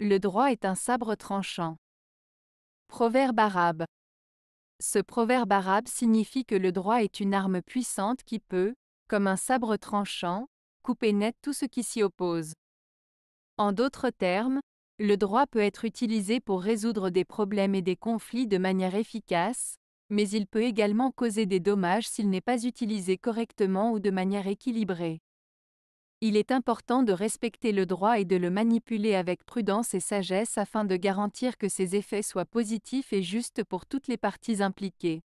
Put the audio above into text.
Le droit est un sabre tranchant. Proverbe arabe. Ce proverbe arabe signifie que le droit est une arme puissante qui peut, comme un sabre tranchant, couper net tout ce qui s'y oppose. En d'autres termes, le droit peut être utilisé pour résoudre des problèmes et des conflits de manière efficace, mais il peut également causer des dommages s'il n'est pas utilisé correctement ou de manière équilibrée. Il est important de respecter le droit et de le manipuler avec prudence et sagesse afin de garantir que ses effets soient positifs et justes pour toutes les parties impliquées.